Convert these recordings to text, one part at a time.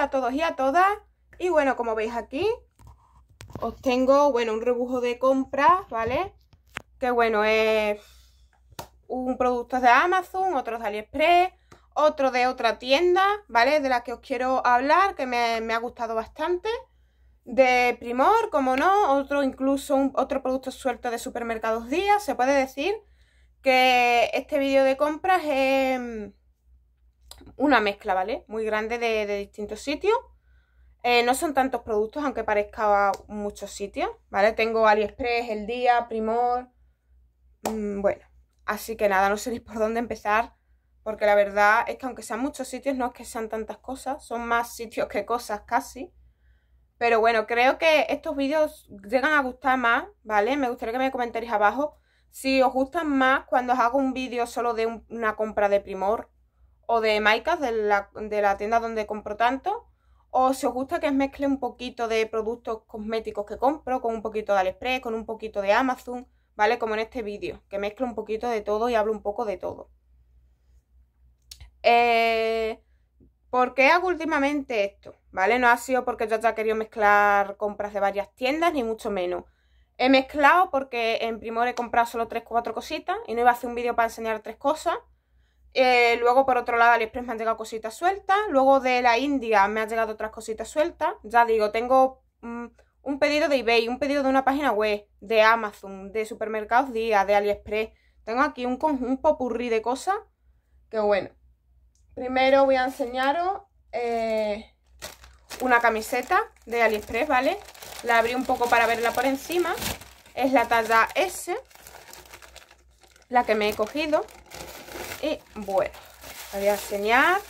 a todos y a todas. Y bueno, como veis aquí, os tengo, bueno, un rebujo de compras, ¿vale? Que bueno, es un producto de Amazon, otro de AliExpress, otro de otra tienda, ¿vale? De la que os quiero hablar, que me, ha gustado bastante. De Primor, como no, otro incluso otro producto suelto de supermercados días, se puede decir que este vídeo de compras es una mezcla, ¿vale? Muy grande de, distintos sitios. Eh, no son tantos productos, aunque parezca muchos sitios, ¿vale? Tengo AliExpress, El Día, Primor... Mm, bueno, así que nada, no sé ni por dónde empezar, porque la verdad es que aunque sean muchos sitios, no es que sean tantas cosas, son más sitios que cosas casi. Pero bueno, creo que estos vídeos llegan a gustar más, ¿vale? Me gustaría que me comentéis abajo si os gustan más cuando os hago un vídeo solo de una compra de Primor o de Maicas, de la, de la tienda donde compro tanto, o si os gusta que mezcle un poquito de productos cosméticos que compro con un poquito de Aliexpress, con un poquito de Amazon, ¿vale? Como en este vídeo, que mezcle un poquito de todo y hablo un poco de todo. Eh, ¿Por qué hago últimamente esto? ¿Vale? No ha sido porque yo haya querido mezclar compras de varias tiendas, ni mucho menos. He mezclado porque en Primor he comprado solo 3-4 cositas y no iba a hacer un vídeo para enseñar tres cosas. Eh, luego, por otro lado, AliExpress me han llegado cositas sueltas. Luego de la India me han llegado otras cositas sueltas. Ya digo, tengo mm, un pedido de eBay, un pedido de una página web, de Amazon, de Supermercados Día, de AliExpress. Tengo aquí un conjunto purri de cosas. Que bueno. Primero voy a enseñaros eh, una camiseta de AliExpress, ¿vale? La abrí un poco para verla por encima. Es la talla S, la que me he cogido. Y bueno, voy a enseñar.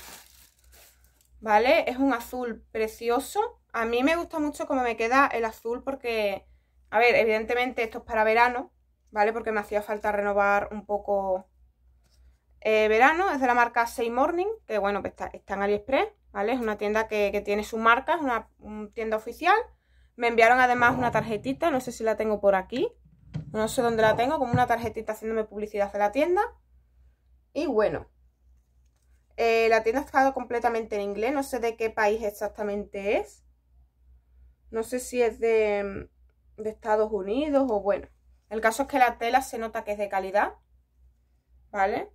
¿Vale? Es un azul precioso. A mí me gusta mucho cómo me queda el azul porque, a ver, evidentemente esto es para verano, ¿vale? Porque me hacía falta renovar un poco eh, verano. Es de la marca Say Morning, que bueno, pues está, en AliExpress, ¿vale? Es una tienda que, tiene su marca, es una, una tienda oficial. Me enviaron además una tarjetita, no sé si la tengo por aquí. No sé dónde la tengo, como una tarjetita haciéndome publicidad de la tienda. Y bueno, eh, la tienda está completamente en inglés. No sé de qué país exactamente es. No sé si es de, mm, de Estados Unidos o bueno. El caso es que la tela se nota que es de calidad. ¿Vale?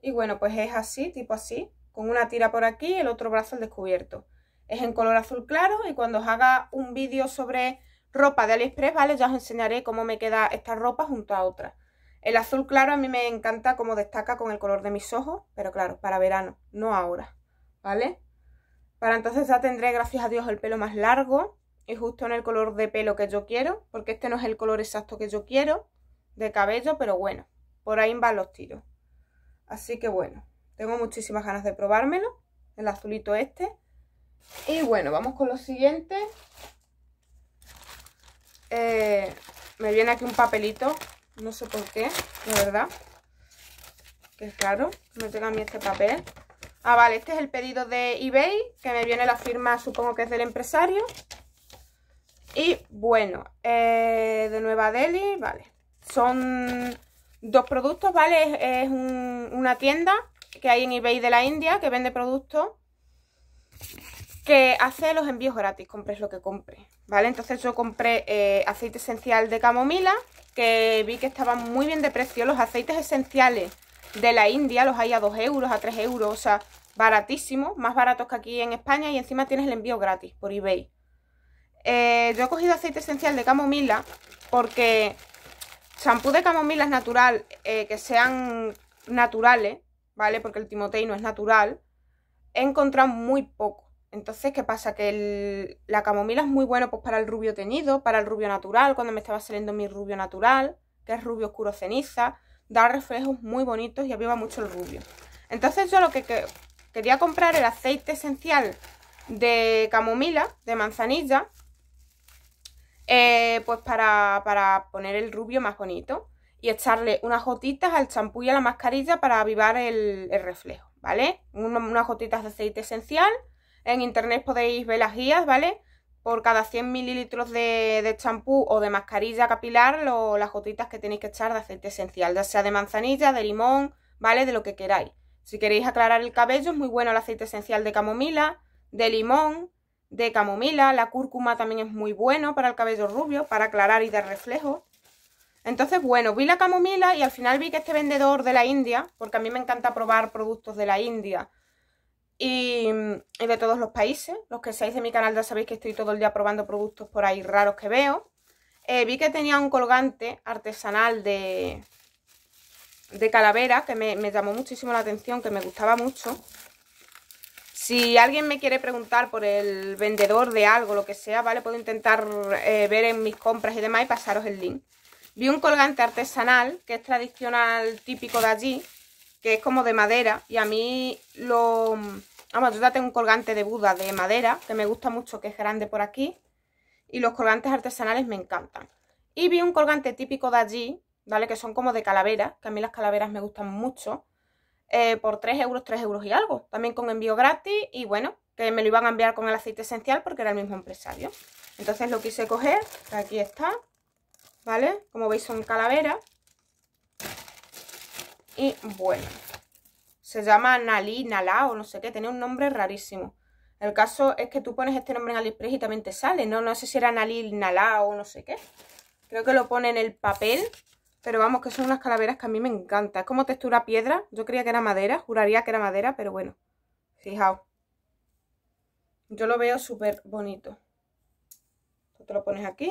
Y bueno, pues es así, tipo así. Con una tira por aquí y el otro brazo al descubierto. Es en color azul claro y cuando os haga un vídeo sobre ropa de Aliexpress, ¿vale? Ya os enseñaré cómo me queda esta ropa junto a otra. El azul claro a mí me encanta como destaca con el color de mis ojos, pero claro, para verano, no ahora, ¿vale? Para entonces ya tendré, gracias a Dios, el pelo más largo y justo en el color de pelo que yo quiero, porque este no es el color exacto que yo quiero de cabello, pero bueno, por ahí van los tiros. Así que bueno, tengo muchísimas ganas de probármelo, el azulito este. Y bueno, vamos con lo siguiente. Eh, me viene aquí un papelito no sé por qué, de verdad. Qué raro. no llega a mí este papel. Ah, vale, este es el pedido de eBay, que me viene la firma, supongo que es del empresario. Y bueno, eh, de Nueva Delhi, vale. Son dos productos, ¿vale? Es, una tienda que hay en eBay de la India que vende productos que hace los envíos gratis, compres lo que compres, ¿vale? Entonces yo compré eh, aceite esencial de camomila, que vi que estaban muy bien de precio. Los aceites esenciales de la India los hay a 2 euros, a 3 euros, o sea, baratísimos, más baratos que aquí en España y encima tienes el envío gratis por eBay. Eh, yo he cogido aceite esencial de camomila porque champú de camomila es natural, eh, que sean naturales, ¿vale? Porque el timotei no es natural. He encontrado muy poco. Entonces, ¿qué pasa? Que la camomila es muy bueno pues, para el rubio teñido, para el rubio natural, cuando me estaba saliendo mi rubio natural, que es rubio oscuro ceniza, da reflejos muy bonitos y aviva mucho el rubio. Entonces yo lo que, quería comprar el aceite esencial de camomila, de manzanilla, eh, pues para, poner el rubio más bonito y echarle unas gotitas al champú y a la mascarilla para avivar el, reflejo, ¿vale? unas gotitas de aceite esencial en internet podéis ver las guías, ¿vale? Por cada 100 mililitros de champú o de mascarilla capilar, las gotitas que tenéis que echar de aceite esencial, ya sea de manzanilla, de limón, ¿vale? De lo que queráis. Si queréis aclarar el cabello, es muy bueno el aceite esencial de camomila, de limón, de camomila. La cúrcuma también es muy bueno para el cabello rubio, para aclarar y dar reflejo. Entonces, bueno, vi la camomila y al final vi que este vendedor de la India, porque a mí me encanta probar productos de la India, Mm, y, de todos los países. Los que seáis de mi canal ya sabéis que estoy todo el día probando productos por ahí raros que veo. Eh, vi que tenía un colgante artesanal de, de calavera que me, llamó muchísimo la atención, que me gustaba mucho. Si alguien me quiere preguntar por el vendedor de algo, lo que sea, ¿vale? Puedo intentar eh, ver en mis compras y demás y pasaros el link. Vi un colgante artesanal, que es tradicional, típico de allí, que es como de madera. Y a mí lo... Vamos, yo ya tengo un colgante de Buda de madera, que me gusta mucho, que es grande por aquí. Y los colgantes artesanales me encantan. Y vi un colgante típico de allí, ¿vale? Que son como de calaveras que a mí las calaveras me gustan mucho. Eh, por 3 euros, 3 euros y algo. También con envío gratis y bueno, que me lo iban a enviar con el aceite esencial porque era el mismo empresario. Entonces lo quise coger, aquí está, ¿vale? Como veis son calaveras. Y bueno, se llama Nalí, Nala o no sé qué, Tiene un nombre rarísimo. El caso es que tú pones este nombre en AliExpress y también te sale, ¿no? No sé si era Nali, Nala o no sé qué. Creo que lo pone en el papel, pero vamos, que son unas calaveras que a mí me encanta. Es como textura piedra, yo creía que era madera, juraría que era madera, pero bueno, fijaos. Yo lo veo súper bonito. Tú lo pones aquí.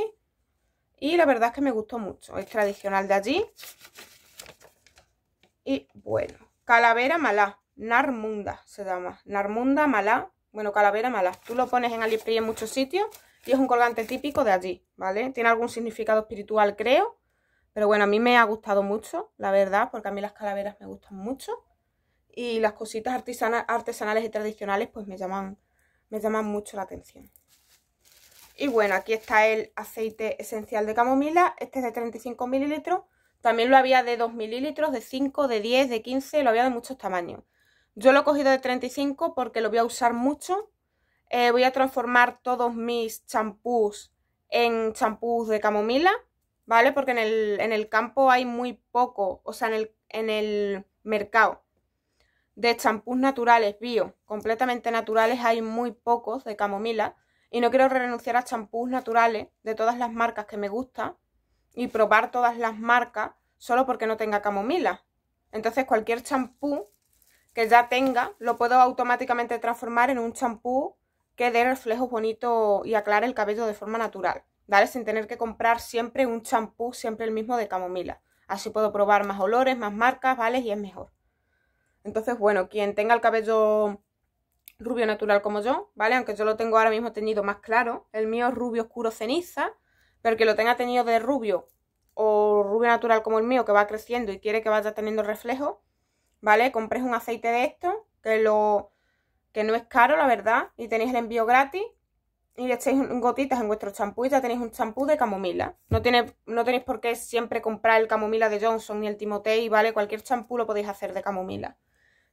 Y la verdad es que me gustó mucho. Es tradicional de allí. Y bueno, calavera malá, narmunda se llama, narmunda malá, bueno, calavera malá. Tú lo pones en Aliexpress en muchos sitios y es un colgante típico de allí, ¿vale? Tiene algún significado espiritual, creo, pero bueno, a mí me ha gustado mucho, la verdad, porque a mí las calaveras me gustan mucho y las cositas artesanales y tradicionales pues me llaman, me llaman mucho la atención. Y bueno, aquí está el aceite esencial de camomila, este es de 35 mililitros también lo había de 2 mililitros, de 5, de 10, de 15, lo había de muchos tamaños. Yo lo he cogido de 35 porque lo voy a usar mucho. Eh, voy a transformar todos mis champús en champús de camomila, ¿vale? Porque en el, campo hay muy poco, o sea, en el, en el mercado de champús naturales, bio, completamente naturales, hay muy pocos de camomila. Y no quiero renunciar a champús naturales de todas las marcas que me gustan y probar todas las marcas solo porque no tenga camomila. Entonces cualquier champú que ya tenga lo puedo automáticamente transformar en un champú que dé reflejos bonitos y aclare el cabello de forma natural, ¿vale? Sin tener que comprar siempre un champú, siempre el mismo de camomila. Así puedo probar más olores, más marcas, ¿vale? Y es mejor. Entonces, bueno, quien tenga el cabello rubio natural como yo, ¿vale? Aunque yo lo tengo ahora mismo teñido más claro, el mío es rubio oscuro ceniza, pero que lo tenga tenido de rubio o rubio natural como el mío, que va creciendo y quiere que vaya teniendo reflejo, ¿vale? Compréis un aceite de esto, que, lo, que no es caro, la verdad, y tenéis el envío gratis. Y le echéis gotitas en vuestro champú y ya tenéis un champú de camomila. No, tiene, no tenéis por qué siempre comprar el camomila de Johnson ni el Timotei, ¿vale? Cualquier champú lo podéis hacer de camomila.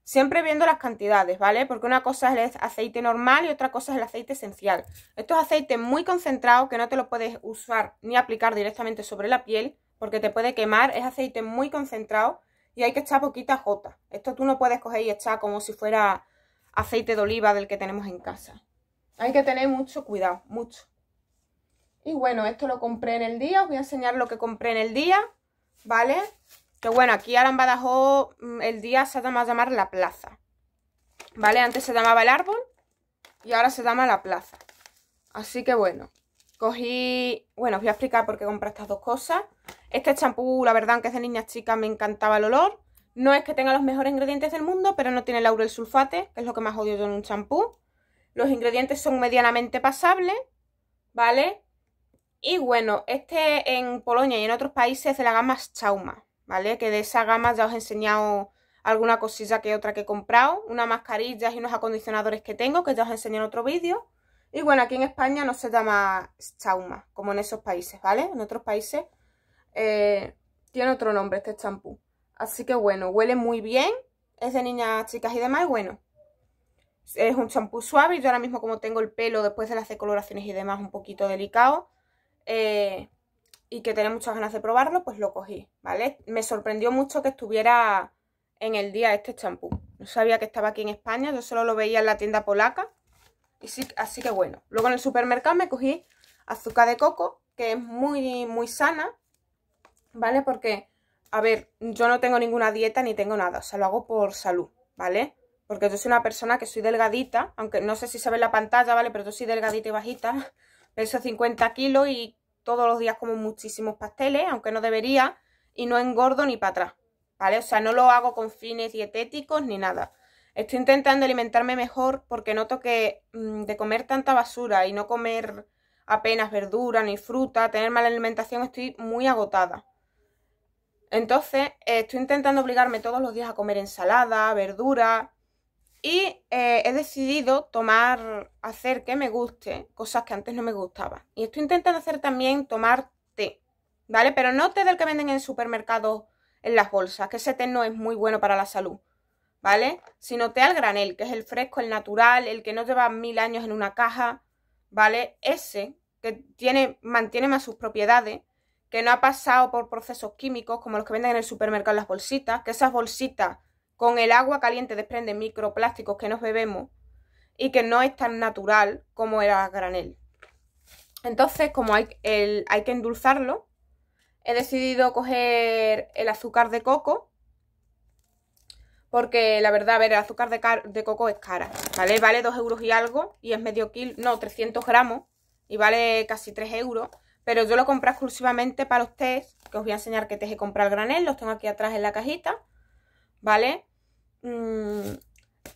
Siempre viendo las cantidades, ¿vale? Porque una cosa es el aceite normal y otra cosa es el aceite esencial. Esto es aceite muy concentrado que no te lo puedes usar ni aplicar directamente sobre la piel porque te puede quemar. Es aceite muy concentrado y hay que echar poquita jota. Esto tú no puedes coger y echar como si fuera aceite de oliva del que tenemos en casa. Hay que tener mucho cuidado, mucho. Y bueno, esto lo compré en el día. Os voy a enseñar lo que compré en el día, ¿vale? Que bueno, aquí ahora en Badajoz mm, el día se llama llamar la plaza. ¿Vale? Antes se llamaba el árbol y ahora se llama la plaza. Así que bueno, cogí... Bueno, os voy a explicar por qué compré estas dos cosas. Este champú, la verdad, que es de niñas chicas, me encantaba el olor. No es que tenga los mejores ingredientes del mundo, pero no tiene laurel sulfate, que es lo que más odio yo en un champú. Los ingredientes son medianamente pasables, ¿vale? Y bueno, este en Polonia y en otros países se de la gama Chauma, ¿vale? Que de esa gama ya os he enseñado alguna cosilla que otra que he comprado, unas mascarillas y unos acondicionadores que tengo, que ya os enseñé en otro vídeo. Y bueno, aquí en España no se llama chauma, como en esos países, ¿vale? En otros países eh, tiene otro nombre este champú. Así que bueno, huele muy bien, es de niñas, chicas y demás, y bueno, es un champú suave. y Yo ahora mismo como tengo el pelo después de las decoloraciones y demás un poquito delicado, eh, y que tenía muchas ganas de probarlo, pues lo cogí, ¿vale? Me sorprendió mucho que estuviera en el día este champú. No sabía que estaba aquí en España, yo solo lo veía en la tienda polaca. Y sí, así que bueno. Luego en el supermercado me cogí azúcar de coco, que es muy, muy sana, ¿vale? Porque, a ver, yo no tengo ninguna dieta ni tengo nada, o sea, lo hago por salud, ¿vale? Porque yo soy una persona que soy delgadita, aunque no sé si se ve en la pantalla, ¿vale? Pero yo soy delgadita y bajita, peso 50 kilos y todos los días como muchísimos pasteles, aunque no debería, y no engordo ni para atrás, ¿vale? O sea, no lo hago con fines dietéticos ni nada. Estoy intentando alimentarme mejor porque noto que mm, de comer tanta basura y no comer apenas verdura ni fruta, tener mala alimentación, estoy muy agotada. Entonces, eh, estoy intentando obligarme todos los días a comer ensalada, verdura, y eh, he decidido tomar, hacer que me guste cosas que antes no me gustaban. Y estoy intentando hacer también tomar té, ¿vale? Pero no té del que venden en supermercado en las bolsas, que ese té no es muy bueno para la salud, ¿vale? Sino té al granel, que es el fresco, el natural, el que no lleva mil años en una caja, ¿vale? Ese que tiene, mantiene más sus propiedades, que no ha pasado por procesos químicos como los que venden en el supermercado en las bolsitas, que esas bolsitas con el agua caliente desprende microplásticos que nos bebemos y que no es tan natural como era granel. Entonces, como hay, que endulzarlo, he decidido coger el azúcar de coco porque la verdad, a ver, el azúcar de, coco es cara, ¿vale? Vale 2 euros y algo y es medio kilo, no, 300 gramos y vale casi 3 euros. Pero yo lo compré exclusivamente para ustedes, que os voy a enseñar que teje comprar comprar granel, los tengo aquí atrás en la cajita, ¿vale? Mm,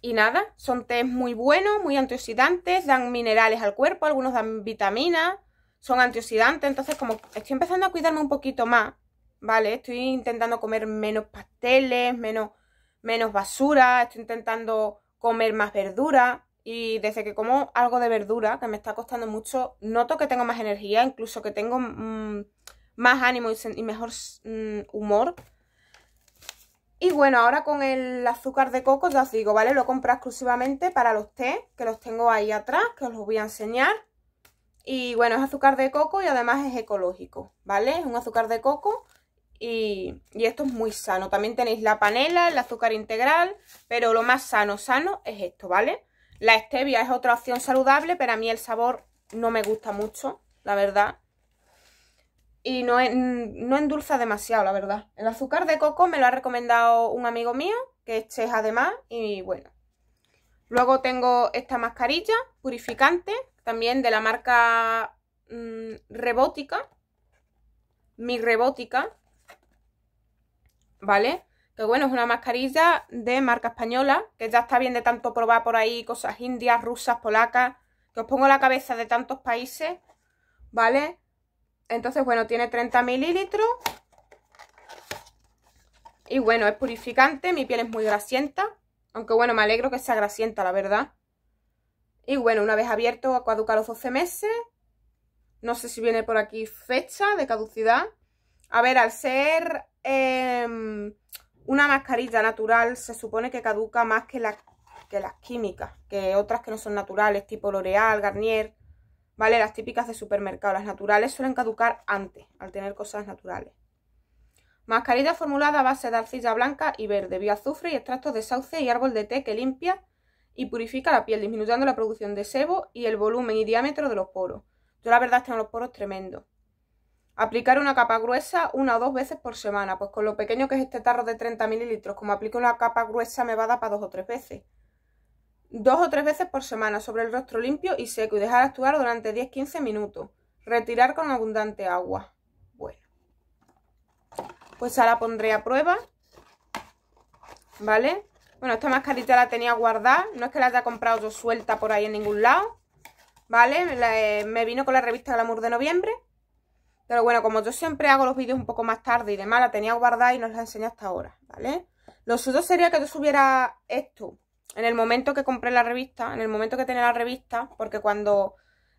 y nada, son tés muy buenos, muy antioxidantes, dan minerales al cuerpo, algunos dan vitaminas, son antioxidantes, entonces como estoy empezando a cuidarme un poquito más, ¿vale? Estoy intentando comer menos pasteles, menos, menos basura, estoy intentando comer más verdura y desde que como algo de verdura, que me está costando mucho, noto que tengo más energía, incluso que tengo mm, más ánimo y, mejor mm, humor. Y bueno, ahora con el azúcar de coco, ya os digo, ¿vale? Lo compro exclusivamente para los té, que los tengo ahí atrás, que os los voy a enseñar. Y bueno, es azúcar de coco y además es ecológico, ¿vale? Es un azúcar de coco y, y esto es muy sano. También tenéis la panela, el azúcar integral, pero lo más sano, sano es esto, ¿vale? La stevia es otra opción saludable, pero a mí el sabor no me gusta mucho, la verdad y no, no endulza demasiado, la verdad. El azúcar de coco me lo ha recomendado un amigo mío, que este es además, y bueno. Luego tengo esta mascarilla purificante, también de la marca mm, Rebótica, mi Rebótica, ¿vale? Que bueno, es una mascarilla de marca española, que ya está bien de tanto probar por ahí cosas indias, rusas, polacas, que os pongo la cabeza de tantos países, ¿vale? Entonces, bueno, tiene 30 mililitros. Y bueno, es purificante, mi piel es muy grasienta. Aunque bueno, me alegro que sea grasienta, la verdad. Y bueno, una vez abierto, caduca los 12 meses. No sé si viene por aquí fecha de caducidad. A ver, al ser em, una mascarilla natural, se supone que caduca más que, que las químicas, que otras que no son naturales, tipo L'Oreal, Garnier. ¿vale? Las típicas de supermercado, las naturales suelen caducar antes, al tener cosas naturales. Mascarilla formulada a base de arcilla blanca y verde, bioazufre y extractos de sauce y árbol de té que limpia y purifica la piel, disminuyendo la producción de sebo y el volumen y diámetro de los poros. Yo la verdad tengo los poros tremendos. Aplicar una capa gruesa una o dos veces por semana, pues con lo pequeño que es este tarro de 30 mililitros, como aplico una capa gruesa me va a dar para dos o tres veces dos o tres veces por semana sobre el rostro limpio y seco y dejar actuar durante 10-15 minutos. Retirar con abundante agua. Bueno, pues ahora pondré a prueba, ¿vale? Bueno, esta mascarita la tenía guardada, no es que la haya comprado yo suelta por ahí en ningún lado, ¿vale? Eh, me vino con la revista amor de noviembre, pero bueno, como yo siempre hago los vídeos un poco más tarde y demás, la tenía guardada y no la enseñé hasta ahora, ¿vale? Lo suyo sería que yo subiera esto, en el momento que compré la revista, en el momento que tenía la revista, porque cuando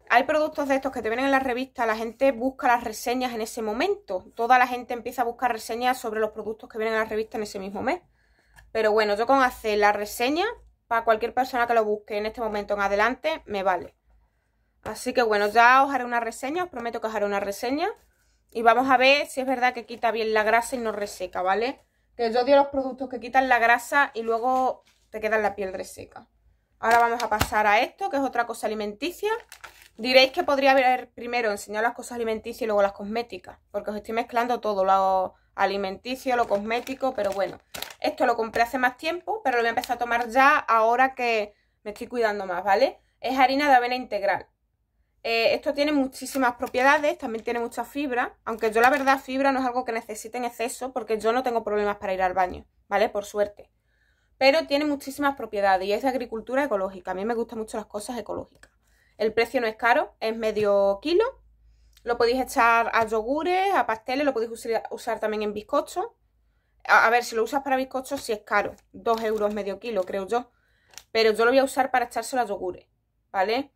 hay productos de estos que te vienen en la revista, la gente busca las reseñas en ese momento. Toda la gente empieza a buscar reseñas sobre los productos que vienen en la revista en ese mismo mes. Pero bueno, yo con hacer la reseña, para cualquier persona que lo busque en este momento en adelante, me vale. Así que bueno, ya os haré una reseña, os prometo que os haré una reseña. Y vamos a ver si es verdad que quita bien la grasa y no reseca, ¿vale? Que yo odio los productos que quitan la grasa y luego te queda la piel reseca. Ahora vamos a pasar a esto, que es otra cosa alimenticia. Diréis que podría haber primero enseñado las cosas alimenticias y luego las cosméticas, porque os estoy mezclando todo, lo alimenticio, lo cosmético, pero bueno. Esto lo compré hace más tiempo, pero lo voy a a tomar ya ahora que me estoy cuidando más, ¿vale? Es harina de avena integral. Eh, esto tiene muchísimas propiedades, también tiene mucha fibra, aunque yo la verdad fibra no es algo que necesite en exceso, porque yo no tengo problemas para ir al baño, ¿vale? Por suerte pero tiene muchísimas propiedades y es de agricultura ecológica. A mí me gustan mucho las cosas ecológicas. El precio no es caro, es medio kilo. Lo podéis echar a yogures, a pasteles, lo podéis usar, también en bizcochos. A, ver, si lo usas para bizcochos, sí es caro. Dos euros medio kilo, creo yo. Pero yo lo voy a usar para echárselo a yogures, ¿vale?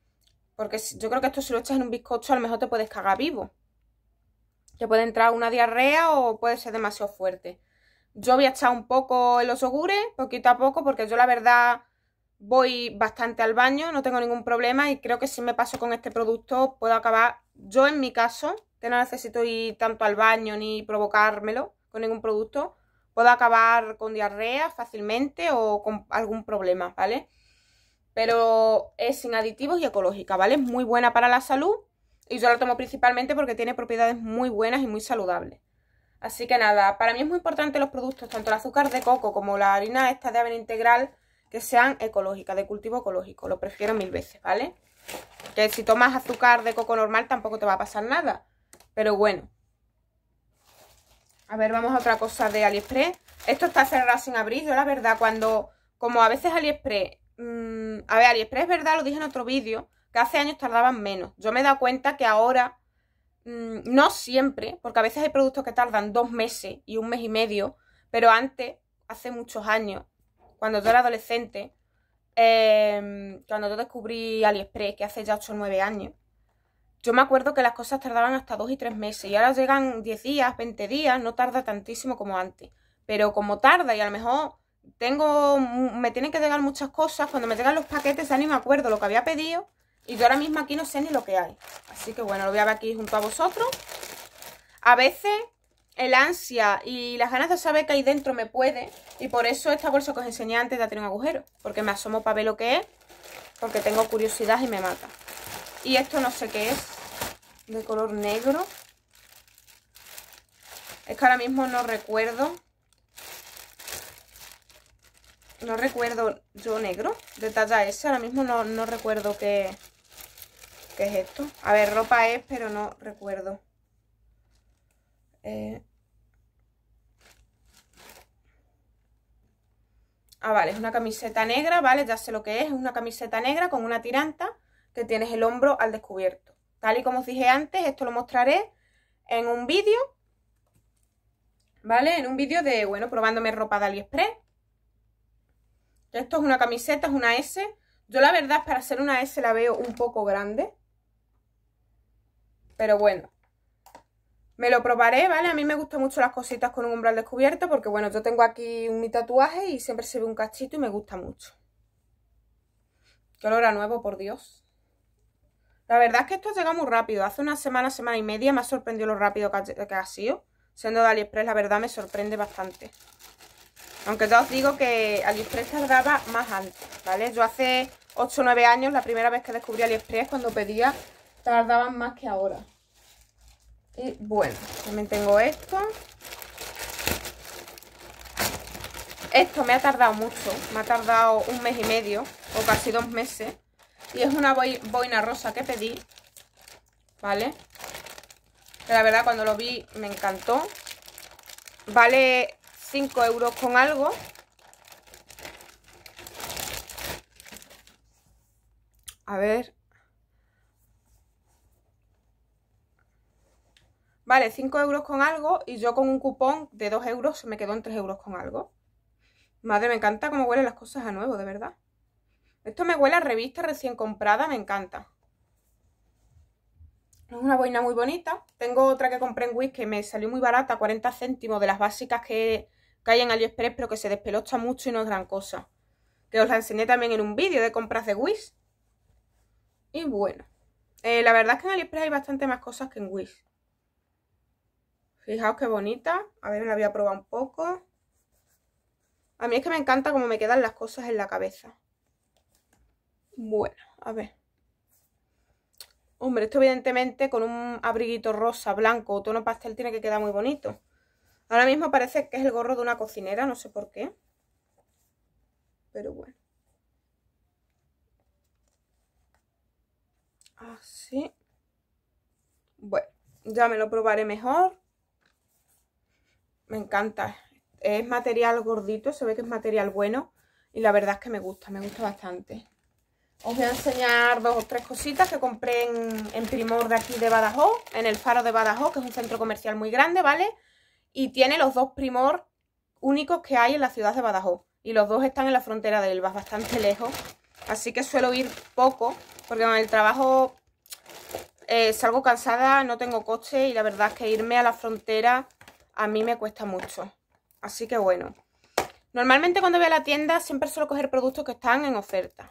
Porque yo creo que esto si lo echas en un bizcocho, a lo mejor te puedes cagar vivo. Te puede entrar una diarrea o puede ser demasiado fuerte. Yo voy a echar un poco en los ogures, poquito a poco, porque yo la verdad voy bastante al baño, no tengo ningún problema y creo que si me paso con este producto puedo acabar, yo en mi caso, que no necesito ir tanto al baño ni provocármelo con ningún producto, puedo acabar con diarrea fácilmente o con algún problema, ¿vale? Pero es sin aditivos y ecológica, ¿vale? Es muy buena para la salud y yo la tomo principalmente porque tiene propiedades muy buenas y muy saludables. Así que nada, para mí es muy importante los productos, tanto el azúcar de coco como la harina esta de avena integral, que sean ecológicas, de cultivo ecológico. Lo prefiero mil veces, ¿vale? Que si tomas azúcar de coco normal tampoco te va a pasar nada. Pero bueno. A ver, vamos a otra cosa de AliExpress. Esto está cerrado sin abrir. Yo la verdad, cuando... Como a veces AliExpress... Mm, a ver, AliExpress, es verdad, lo dije en otro vídeo, que hace años tardaban menos. Yo me he dado cuenta que ahora Mm, no siempre, porque a veces hay productos que tardan dos meses y un mes y medio, pero antes, hace muchos años, cuando yo era adolescente, eh, cuando yo descubrí AliExpress, que hace ya ocho o 9 años, yo me acuerdo que las cosas tardaban hasta dos y tres meses y ahora llegan diez días, veinte días, no tarda tantísimo como antes. Pero como tarda y a lo mejor tengo, me tienen que llegar muchas cosas, cuando me llegan los paquetes ya ni me acuerdo lo que había pedido y yo ahora mismo aquí no sé ni lo que hay. Así que bueno, lo voy a ver aquí junto a vosotros. A veces el ansia y las ganas de saber que hay dentro me puede. Y por eso esta bolsa que os enseñé antes ya tiene un agujero. Porque me asomo para ver lo que es. Porque tengo curiosidad y me mata. Y esto no sé qué es. De color negro. Es que ahora mismo no recuerdo. No recuerdo yo negro. De talla Ahora mismo no, no recuerdo qué es esto. A ver, ropa es, pero no recuerdo. Eh. Ah, vale, es una camiseta negra, ¿vale? Ya sé lo que es, es una camiseta negra con una tiranta que tienes el hombro al descubierto. Tal y como os dije antes, esto lo mostraré en un vídeo, ¿vale? En un vídeo de, bueno, probándome ropa de AliExpress. Esto es una camiseta, es una S. Yo la verdad, para ser una S la veo un poco grande. Pero bueno, me lo probaré, ¿vale? A mí me gustan mucho las cositas con un umbral descubierto porque, bueno, yo tengo aquí mi tatuaje y siempre se ve un cachito y me gusta mucho. Qué olor a nuevo, por Dios. La verdad es que esto llega muy rápido. Hace una semana, semana y media me ha sorprendido lo rápido que ha, sido. Siendo de AliExpress, la verdad, me sorprende bastante. Aunque ya os digo que AliExpress tardaba más antes, ¿vale? Yo hace 8 o 9 años, la primera vez que descubrí AliExpress, cuando pedía tardaban más que ahora. Y bueno, también tengo esto. Esto me ha tardado mucho, me ha tardado un mes y medio o casi dos meses. Y es una boina rosa que pedí, ¿vale? la verdad cuando lo vi me encantó. Vale 5 euros con algo. A ver, vale 5 euros con algo y yo con un cupón de 2 euros me quedo en 3 euros con algo. Madre, me encanta cómo huelen las cosas a nuevo, de verdad. Esto me huele a revista recién comprada, me encanta. Es una boina muy bonita. Tengo otra que compré en Wish que me salió muy barata, 40 céntimos, de las básicas que, hay en AliExpress, pero que se despelocha mucho y no es gran cosa. Que os la enseñé también en un vídeo de compras de Wish. Y bueno, eh, la verdad es que en AliExpress hay bastante más cosas que en Wish. Fijaos qué bonita. A ver, la voy a probar un poco. A mí es que me encanta cómo me quedan las cosas en la cabeza. Bueno, a ver. Hombre, esto evidentemente con un abriguito rosa, blanco o tono pastel tiene que quedar muy bonito. Ahora mismo parece que es el gorro de una cocinera, no sé por qué. Pero bueno. Así. Ah, bueno, ya me lo probaré mejor. Me encanta. Es material gordito, se ve que es material bueno. Y la verdad es que me gusta, me gusta bastante. Os voy a enseñar dos o tres cositas que compré en, Primor de aquí de Badajoz. En el Faro de Badajoz, que es un centro comercial muy grande, ¿vale? Y tiene los dos Primor únicos que hay en la ciudad de Badajoz. Y los dos están en la frontera de Elba, bastante lejos. Así que suelo ir poco, porque con el trabajo eh, salgo cansada, no tengo coche y la verdad es que irme a la frontera a mí me cuesta mucho. Así que bueno. Normalmente cuando voy a la tienda siempre suelo coger productos que están en oferta.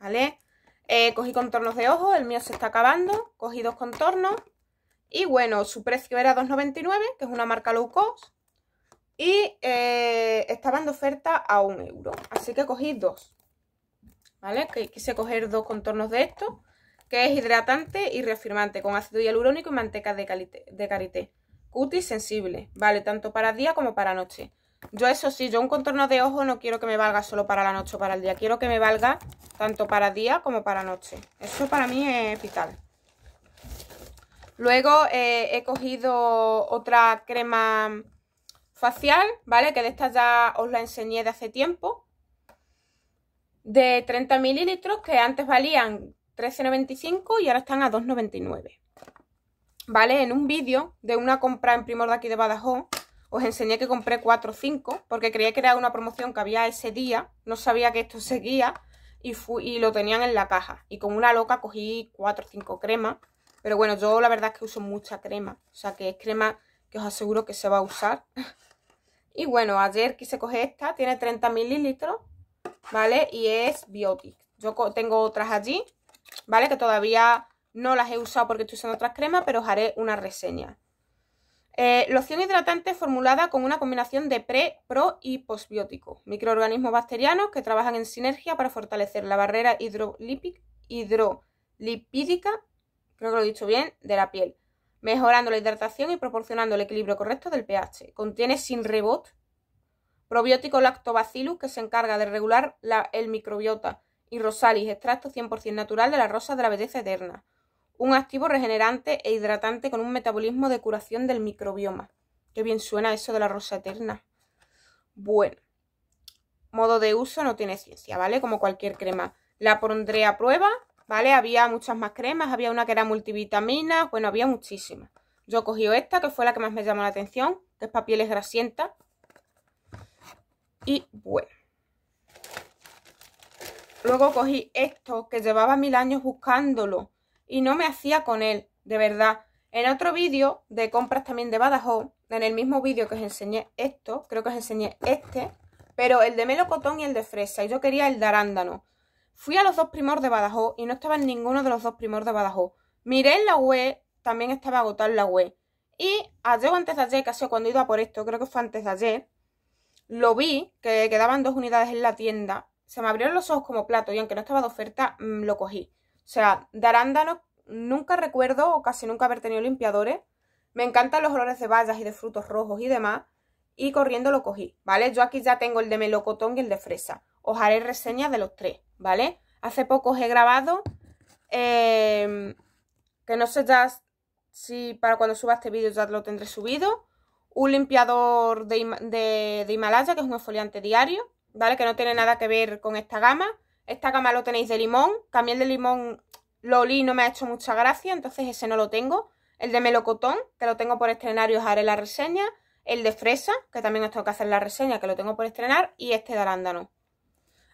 ¿Vale? Eh, cogí contornos de ojos. el mío se está acabando. Cogí dos contornos. Y bueno, su precio era $2.99, que es una marca low cost. Y eh, estaba en oferta a un euro. Así que cogí dos. ¿Vale? Quise coger dos contornos de esto que es hidratante y reafirmante, con ácido hialurónico y manteca de, de karité útil sensible, ¿vale? Tanto para día como para noche. Yo eso sí, yo un contorno de ojo no quiero que me valga solo para la noche o para el día. Quiero que me valga tanto para día como para noche. Eso para mí es vital. Luego eh, he cogido otra crema facial, ¿vale? Que de esta ya os la enseñé de hace tiempo. De 30 mililitros que antes valían 13,95 y ahora están a 2,99. ¿vale? En un vídeo de una compra en Primor de aquí de Badajoz, os enseñé que compré 4 o 5, porque creía que era una promoción que había ese día, no sabía que esto seguía, y, y lo tenían en la caja. Y como una loca cogí 4 o 5 cremas, pero bueno, yo la verdad es que uso mucha crema, o sea que es crema que os aseguro que se va a usar. y bueno, ayer quise coger esta, tiene 30 mililitros, ¿vale? Y es Biotic. Yo tengo otras allí, ¿vale? Que todavía no las he usado porque estoy usando otras cremas, pero os haré una reseña. Eh, loción hidratante formulada con una combinación de pre, pro y postbióticos. Microorganismos bacterianos que trabajan en sinergia para fortalecer la barrera hidrolipídica, creo que lo he dicho bien, de la piel, mejorando la hidratación y proporcionando el equilibrio correcto del pH. Contiene sin rebot probiótico lactobacillus que se encarga de regular el microbiota y rosalis, extracto 100% natural de la rosa de la belleza eterna un activo regenerante e hidratante con un metabolismo de curación del microbioma. Qué bien suena eso de la rosa eterna. Bueno, modo de uso no tiene ciencia, ¿vale? Como cualquier crema. La pondré a prueba, ¿vale? Había muchas más cremas, había una que era multivitamina, bueno, había muchísimas. Yo cogí esta, que fue la que más me llamó la atención, que es para pieles grasientas. Y bueno. Luego cogí esto, que llevaba mil años buscándolo y no me hacía con él, de verdad. En otro vídeo de compras también de Badajoz, en el mismo vídeo que os enseñé esto, creo que os enseñé este, pero el de melocotón y el de fresa, y yo quería el de arándano. Fui a los dos primos de Badajoz y no estaba en ninguno de los dos primos de Badajoz. Miré en la web, también estaba agotada en la web. Y ayer o antes de ayer, casi cuando iba por esto, creo que fue antes de ayer, lo vi, que quedaban dos unidades en la tienda. Se me abrieron los ojos como plato y aunque no estaba de oferta, mm, lo cogí. O sea, de arándanos nunca recuerdo o casi nunca haber tenido limpiadores. Me encantan los olores de bayas y de frutos rojos y demás. Y corriendo lo cogí, ¿vale? Yo aquí ya tengo el de melocotón y el de fresa. Os haré reseñas de los tres, ¿vale? Hace poco os he grabado, em, que no sé ya si para cuando suba este vídeo ya lo tendré subido. Un limpiador de, de, de Himalaya, que es un exfoliante diario, ¿vale? Que no tiene nada que ver con esta gama esta gama lo tenéis de limón. También el de limón Loli no me ha hecho mucha gracia, entonces ese no lo tengo. El de melocotón, que lo tengo por estrenar y os haré la reseña. El de fresa, que también os tengo que hacer la reseña, que lo tengo por estrenar. Y este de arándano.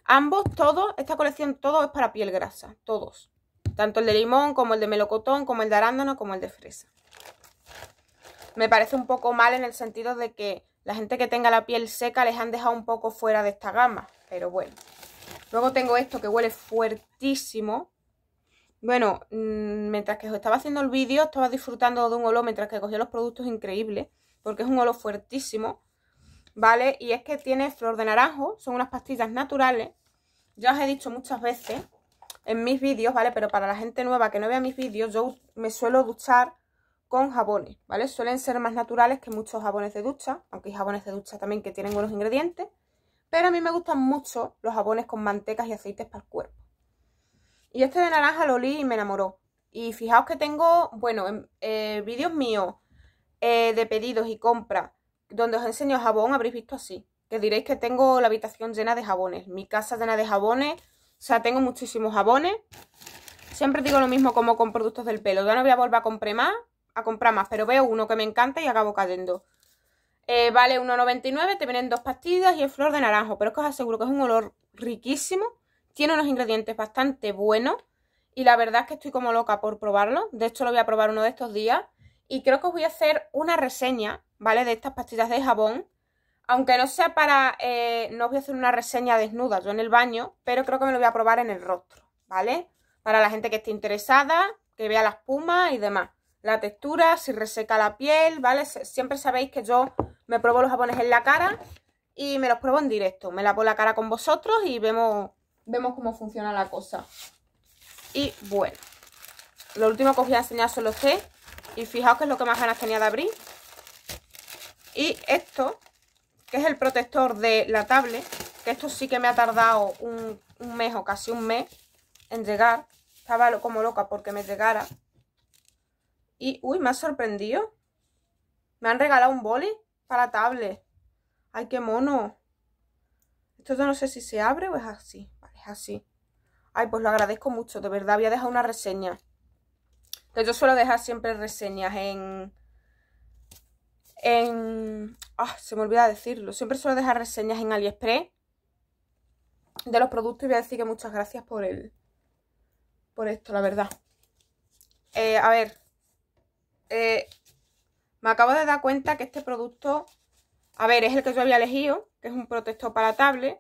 Ambos, todos, esta colección, todo es para piel grasa, todos. Tanto el de limón, como el de melocotón, como el de arándano, como el de fresa. Me parece un poco mal en el sentido de que la gente que tenga la piel seca les han dejado un poco fuera de esta gama, pero bueno. Luego tengo esto que huele fuertísimo. Bueno, mm, mientras que os estaba haciendo el vídeo, estaba disfrutando de un olor mientras que cogía los productos increíbles, porque es un olor fuertísimo, ¿vale? Y es que tiene flor de naranjo, son unas pastillas naturales. Ya os he dicho muchas veces en mis vídeos, ¿vale? Pero para la gente nueva que no vea mis vídeos, yo me suelo duchar con jabones, ¿vale? Suelen ser más naturales que muchos jabones de ducha, aunque hay jabones de ducha también que tienen buenos ingredientes. Pero a mí me gustan mucho los jabones con mantecas y aceites para el cuerpo. Y este de naranja lo olí y me enamoró. Y fijaos que tengo, bueno, en eh, vídeos míos eh, de pedidos y compras, donde os enseño jabón, habréis visto así. Que diréis que tengo la habitación llena de jabones, mi casa llena de jabones. O sea, tengo muchísimos jabones. Siempre digo lo mismo como con productos del pelo. Ya no voy a volver a comprar más, a comprar más, pero veo uno que me encanta y acabo cayendo. Eh, vale 1,99, te vienen dos pastillas y el flor de naranjo, pero es que os aseguro que es un olor riquísimo, tiene unos ingredientes bastante buenos y la verdad es que estoy como loca por probarlo, de hecho lo voy a probar uno de estos días y creo que os voy a hacer una reseña, ¿vale? De estas pastillas de jabón, aunque no sea para, eh, no voy a hacer una reseña desnuda yo en el baño, pero creo que me lo voy a probar en el rostro, ¿vale? Para la gente que esté interesada, que vea la espuma y demás. La textura, si reseca la piel, ¿vale? Siempre sabéis que yo me pruebo los jabones en la cara y me los pruebo en directo. Me la en la cara con vosotros y vemos, vemos cómo funciona la cosa. Y bueno, lo último que os voy a enseñar son los tres. Y fijaos que es lo que más ganas tenía de abrir. Y esto, que es el protector de la tablet, que esto sí que me ha tardado un, un mes o casi un mes en llegar. Estaba como loca porque me llegara. Y, uy, me ha sorprendido. Me han regalado un boli para tablet. ¡Ay, qué mono! Esto no sé si se abre o es así. Vale, es así. Ay, pues lo agradezco mucho. De verdad, voy a dejar una reseña. Que yo suelo dejar siempre reseñas en... En... Ah, se me olvida decirlo. Siempre suelo dejar reseñas en AliExpress. De los productos. Y voy a decir que muchas gracias por el... Por esto, la verdad. Eh, a ver. Eh, me acabo de dar cuenta que este producto, a ver, es el que yo había elegido, que es un protector para tablet,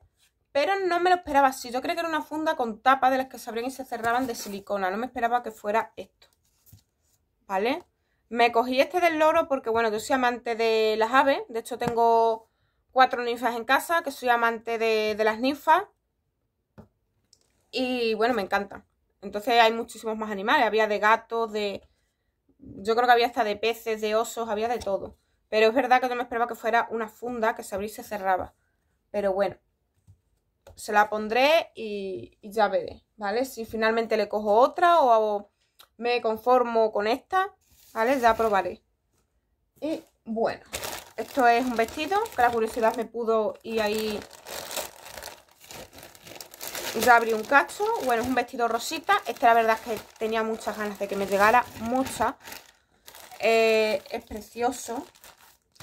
pero no me lo esperaba así. Yo creo que era una funda con tapa de las que se abrían y se cerraban de silicona. No me esperaba que fuera esto, ¿vale? Me cogí este del loro porque, bueno, yo soy amante de las aves. De hecho, tengo cuatro ninfas en casa, que soy amante de, las ninfas. Y, bueno, me encanta. Entonces hay muchísimos más animales. Había de gatos, de, yo creo que había hasta de peces, de osos, había de todo. Pero es verdad que no me esperaba que fuera una funda que se abría y se cerraba. Pero bueno, se la pondré y, ya veré, ¿vale? Si finalmente le cojo otra o me conformo con esta, ¿vale? Ya probaré. Y bueno, esto es un vestido que la curiosidad me pudo ir ahí abrí un cacho, bueno, es un vestido rosita. Este la verdad es que tenía muchas ganas de que me llegara, Mucha eh, es precioso,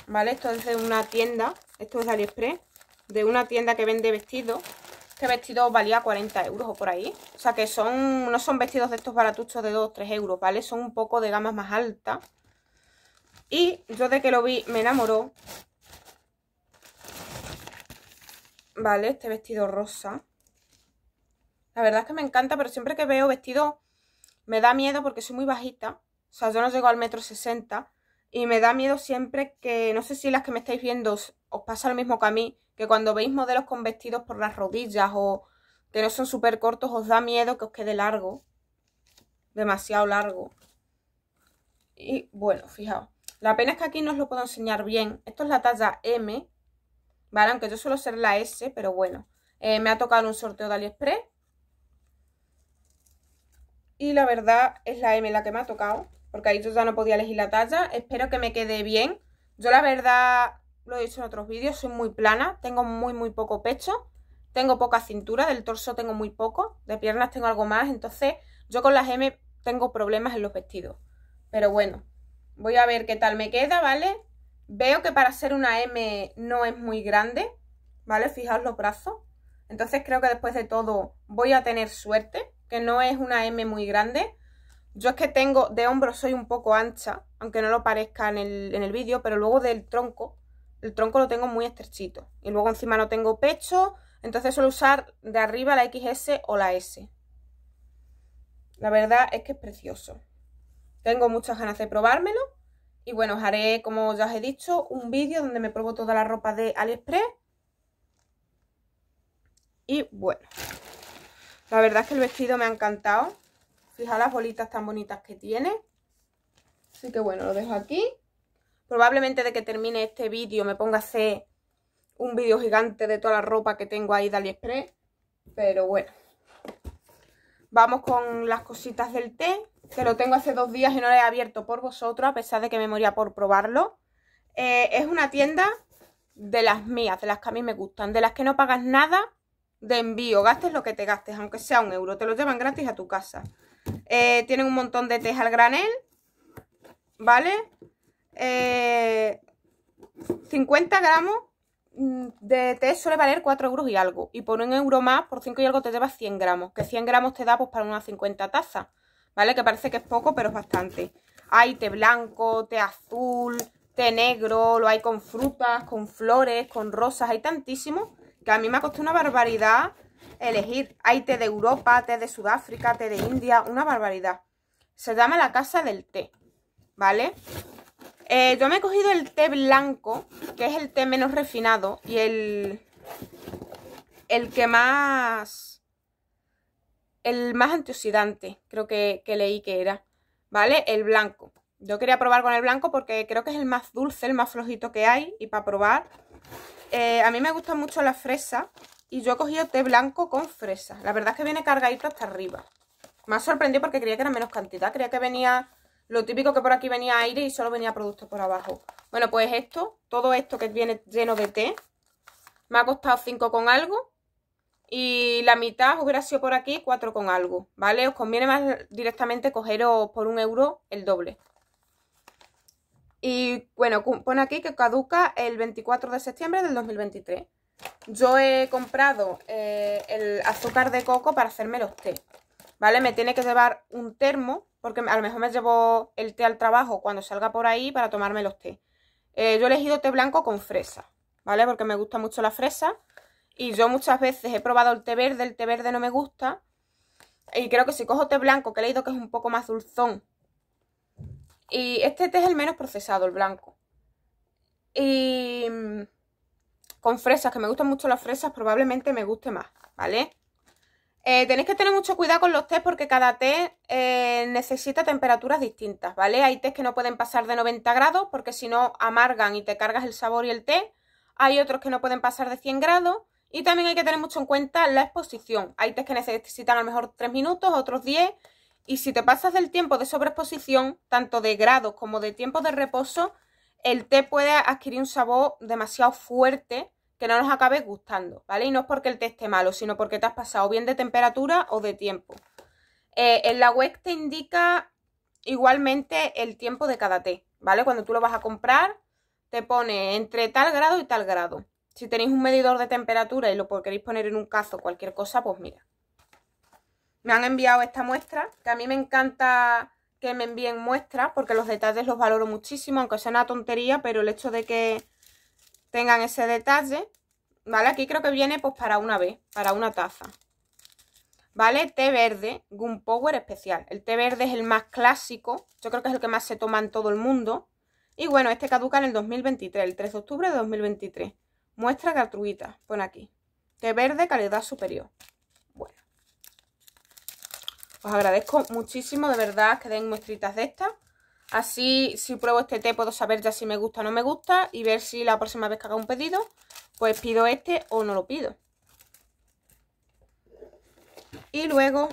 ¿vale? Esto es de una tienda, esto es de Aliexpress, de una tienda que vende vestidos. Este vestido valía 40 euros o por ahí. O sea que son no son vestidos de estos baratuchos de 2 3 euros, ¿vale? Son un poco de gamas más alta Y yo de que lo vi me enamoró. Vale, este vestido rosa. La verdad es que me encanta, pero siempre que veo vestido me da miedo porque soy muy bajita. O sea, yo no llego al metro sesenta. Y me da miedo siempre que, no sé si las que me estáis viendo os, pasa lo mismo que a mí, que cuando veis modelos con vestidos por las rodillas o que no son súper cortos, os da miedo que os quede largo. Demasiado largo. Y bueno, fijaos. La pena es que aquí no os lo puedo enseñar bien. Esto es la talla M, ¿vale? Aunque yo suelo ser la S, pero bueno. Eh, me ha tocado un sorteo de AliExpress y la verdad es la M la que me ha tocado, porque ahí yo ya no podía elegir la talla. Espero que me quede bien. Yo la verdad, lo he dicho en otros vídeos, soy muy plana, tengo muy muy poco pecho, tengo poca cintura, del torso tengo muy poco, de piernas tengo algo más, entonces yo con las M tengo problemas en los vestidos. Pero bueno, voy a ver qué tal me queda, ¿vale? Veo que para ser una M no es muy grande, ¿vale? Fijaos los brazos. Entonces creo que después de todo voy a tener suerte que no es una M muy grande. Yo es que tengo, de hombros soy un poco ancha, aunque no lo parezca en el, en el vídeo, pero luego del tronco, el tronco lo tengo muy estrechito. Y luego encima no tengo pecho, entonces suelo usar de arriba la XS o la S. La verdad es que es precioso. Tengo muchas ganas de probármelo. Y bueno, os haré, como ya os he dicho, un vídeo donde me pruebo toda la ropa de Aliexpress. Y bueno... La verdad es que el vestido me ha encantado. fija las bolitas tan bonitas que tiene. Así que bueno, lo dejo aquí. Probablemente de que termine este vídeo me ponga a hacer un vídeo gigante de toda la ropa que tengo ahí de Aliexpress. Pero bueno. Vamos con las cositas del té, que lo tengo hace dos días y no lo he abierto por vosotros, a pesar de que me moría por probarlo. Eh, es una tienda de las mías, de las que a mí me gustan, de las que no pagas nada de envío. Gastes lo que te gastes, aunque sea un euro. Te lo llevan gratis a tu casa. Eh, tienen un montón de té al granel. ¿Vale? Eh, 50 gramos mm, de té suele valer 4 euros y algo. Y por un euro más, por 5 y algo, te llevas 100 gramos. Que 100 gramos te da pues para unas 50 tazas. ¿Vale? Que parece que es poco, pero es bastante. Hay té blanco, té azul, té negro, lo hay con frutas, con flores, con rosas, hay tantísimo que a mí me ha costado una barbaridad elegir. Hay té de Europa, té de Sudáfrica, té de India, una barbaridad. Se llama la casa del té, ¿vale? Eh, yo me he cogido el té blanco, que es el té menos refinado y el, el que más... El más antioxidante, creo que, que leí que era, ¿vale? El blanco. Yo quería probar con el blanco porque creo que es el más dulce, el más flojito que hay y para probar eh, a mí me gusta mucho la fresa y yo he cogido té blanco con fresa. La verdad es que viene cargadito hasta arriba. Me ha sorprendido porque creía que era menos cantidad. Creía que venía lo típico que por aquí venía aire y solo venía producto por abajo. Bueno, pues esto, todo esto que viene lleno de té, me ha costado 5 con algo. Y la mitad hubiera sido por aquí 4 con algo, ¿vale? Os conviene más directamente cogeros por un euro el doble. Y bueno, pone aquí que caduca el 24 de septiembre del 2023. Yo he comprado eh, el azúcar de coco para hacerme los té. ¿Vale? Me tiene que llevar un termo, porque a lo mejor me llevo el té al trabajo cuando salga por ahí para tomarme los té. Eh, yo he elegido té blanco con fresa, ¿vale? Porque me gusta mucho la fresa. Y yo muchas veces he probado el té verde, el té verde no me gusta. Y creo que si cojo té blanco, que he leído que es un poco más dulzón, y este té es el menos procesado, el blanco. Y mm, con fresas, que me gustan mucho las fresas, probablemente me guste más, ¿vale? Eh, tenéis que tener mucho cuidado con los tés porque cada té eh, necesita temperaturas distintas, ¿vale? Hay tés que no pueden pasar de 90 grados porque si no amargan y te cargas el sabor y el té. Hay otros que no pueden pasar de 100 grados. Y también hay que tener mucho en cuenta la exposición. Hay tés que necesitan a lo mejor 3 minutos, otros 10 y si te pasas del tiempo de sobreexposición, tanto de grados como de tiempo de reposo, el té puede adquirir un sabor demasiado fuerte que no nos acabe gustando, ¿vale? Y no es porque el té esté malo, sino porque te has pasado bien de temperatura o de tiempo. Eh, en la web te indica igualmente el tiempo de cada té, ¿vale? Cuando tú lo vas a comprar, te pone entre tal grado y tal grado. Si tenéis un medidor de temperatura y lo queréis poner en un cazo, cualquier cosa, pues mira me han enviado esta muestra, que a mí me encanta que me envíen muestras, porque los detalles los valoro muchísimo, aunque sea una tontería, pero el hecho de que tengan ese detalle, ¿vale? Aquí creo que viene pues para una vez, para una taza. ¿Vale? Té verde, Gun Power especial. El té verde es el más clásico, yo creo que es el que más se toma en todo el mundo. Y bueno, este caduca en el 2023, el 3 de octubre de 2023. Muestra gratuita, pone aquí. Té verde, calidad superior. Os agradezco muchísimo, de verdad, que den muestritas de estas. Así, si pruebo este té, puedo saber ya si me gusta o no me gusta y ver si la próxima vez que haga un pedido, pues pido este o no lo pido. Y luego,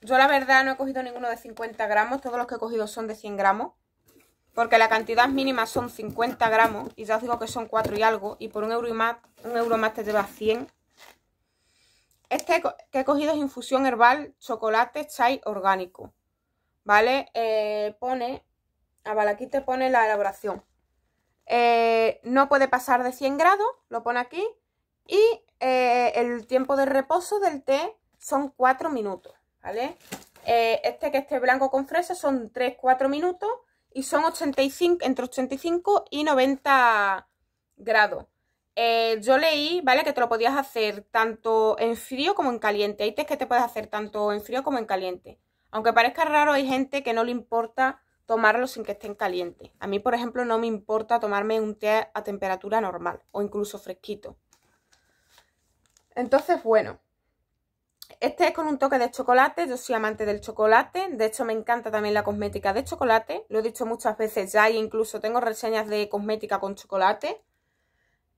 yo la verdad no he cogido ninguno de 50 gramos, todos los que he cogido son de 100 gramos. Porque la cantidad mínima son 50 gramos y ya os digo que son 4 y algo. Y por un euro, y más, un euro más te lleva 100 este que he cogido es infusión herbal, chocolate, chai orgánico. ¿Vale? Eh, pone, a ah, vale, aquí te pone la elaboración. Eh, no puede pasar de 100 grados, lo pone aquí. Y eh, el tiempo de reposo del té son 4 minutos. ¿Vale? este que esté blanco con fresa son 3-4 minutos y son 85, entre 85 y 90 grados. Eh, yo leí, ¿vale? Que te lo podías hacer tanto en frío como en caliente. Hay test que te puedes hacer tanto en frío como en caliente. Aunque parezca raro, hay gente que no le importa tomarlo sin que estén caliente A mí, por ejemplo, no me importa tomarme un té a temperatura normal o incluso fresquito. Entonces, bueno, este es con un toque de chocolate, yo soy amante del chocolate, de hecho me encanta también la cosmética de chocolate, lo he dicho muchas veces ya e incluso tengo reseñas de cosmética con chocolate.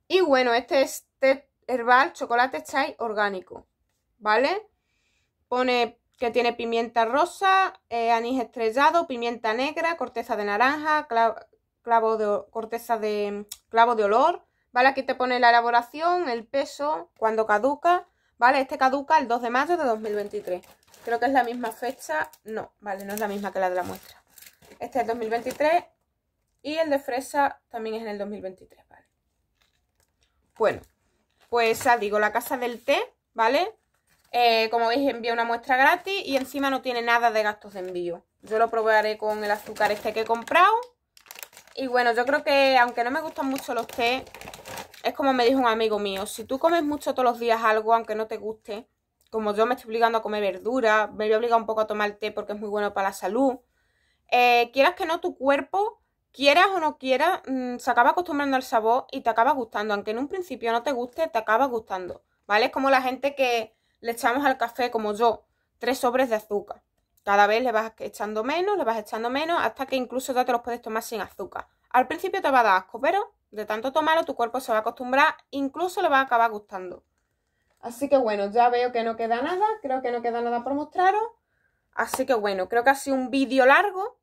Y bueno, este es té este herbal chocolate chai orgánico, ¿vale? Pone que tiene pimienta rosa, eh, anís estrellado, pimienta negra, corteza de naranja, clavo, de corteza de clavo de olor, ¿vale? Aquí te pone la elaboración, el peso, cuando caduca, ¿vale? Este caduca el 2 de mayo de 2023. Creo que es la misma fecha, no, vale, no es la misma que la de la muestra. Este es el 2023 y el de fresa también es en el 2023. Bueno, pues ya digo, la casa del té, ¿vale? Eh, como veis envía una muestra gratis y encima no tiene nada de gastos de envío. Yo lo probaré con el azúcar este que he comprado. Y bueno, yo creo que aunque no me gustan mucho los té, es como me dijo un amigo mío, si tú comes mucho todos los días algo, aunque no te guste, como yo me estoy obligando a comer verdura, me voy a obligar un poco a tomar té porque es muy bueno para la salud, eh, quieras que no, tu cuerpo quieras o no quieras, mm, se acaba acostumbrando al sabor y te acaba gustando. Aunque en un principio no te guste, te acaba gustando. ¿Vale? Es como la gente que le echamos al café, como yo, tres sobres de azúcar. Cada vez le vas echando menos, le vas echando menos, hasta que incluso ya te los puedes tomar sin azúcar. Al principio te va a dar asco, pero de tanto tomarlo tu cuerpo se va a acostumbrar, incluso le va a acabar gustando. Así que bueno, ya veo que no queda nada, creo que no queda nada por mostraros. Así que bueno, creo que ha sido un vídeo largo,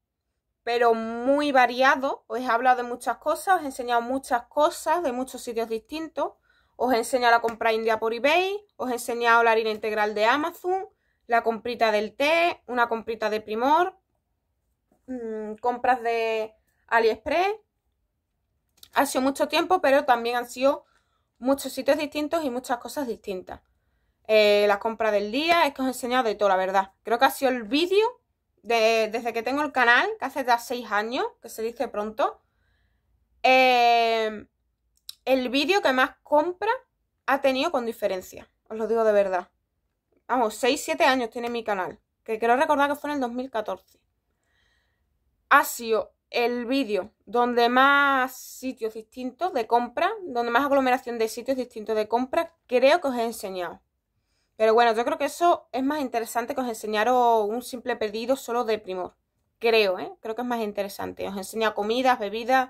pero muy variado. Os he hablado de muchas cosas, os he enseñado muchas cosas de muchos sitios distintos. Os he enseñado la compra india por eBay, os he enseñado la harina integral de Amazon, la comprita del té, una comprita de Primor, mm, compras de AliExpress. Ha sido mucho tiempo, pero también han sido muchos sitios distintos y muchas cosas distintas. Las eh, la compra del día, es que os he enseñado de todo, la verdad. Creo que ha sido el vídeo desde que tengo el canal, que hace ya 6 años, que se dice pronto, em, el vídeo que más compra ha tenido con diferencia. Os lo digo de verdad. Vamos, 6, 7 años tiene mi canal. Que quiero recordar que fue en el 2014. Ha sido el vídeo donde más sitios distintos de compra, donde más aglomeración de sitios distintos de compra, creo que os he enseñado. Pero bueno, yo creo que eso es más interesante que os enseñaros un simple pedido solo de primor. Creo, ¿eh? Creo que es más interesante. Os enseña comidas, bebidas,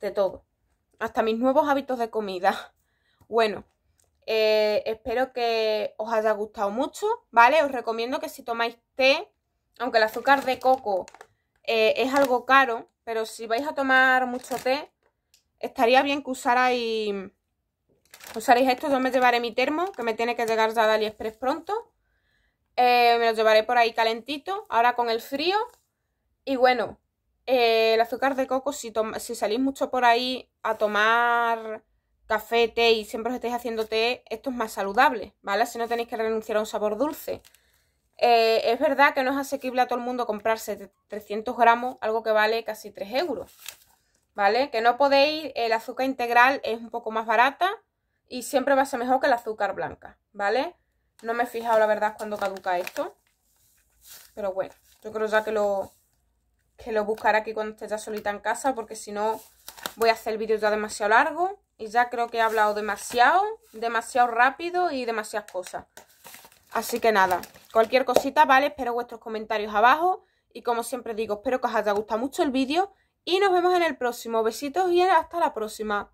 de todo. Hasta mis nuevos hábitos de comida. Bueno, eh, espero que os haya gustado mucho, ¿vale? Os recomiendo que si tomáis té, aunque el azúcar de coco eh, es algo caro, pero si vais a tomar mucho té, estaría bien que usarais usaréis esto, yo me llevaré mi termo, que me tiene que llegar ya de Express pronto. Eh, me lo llevaré por ahí calentito, ahora con el frío. Y bueno, eh, el azúcar de coco, si, si salís mucho por ahí a tomar café, té y siempre os estáis haciendo té, esto es más saludable, ¿vale? Si no tenéis que renunciar a un sabor dulce. Eh, es verdad que no es asequible a todo el mundo comprarse 300 gramos, algo que vale casi 3 euros, ¿vale? Que no podéis, el azúcar integral es un poco más barata, y siempre va a ser mejor que el azúcar blanca, ¿vale? No me he fijado, la verdad, cuando caduca esto. Pero bueno, yo creo ya que lo, que lo buscaré aquí cuando esté ya solita en casa, porque si no voy a hacer el vídeo ya demasiado largo. Y ya creo que he hablado demasiado, demasiado rápido y demasiadas cosas. Así que nada, cualquier cosita, ¿vale? Espero vuestros comentarios abajo. Y como siempre digo, espero que os haya gustado mucho el vídeo. Y nos vemos en el próximo. Besitos y hasta la próxima.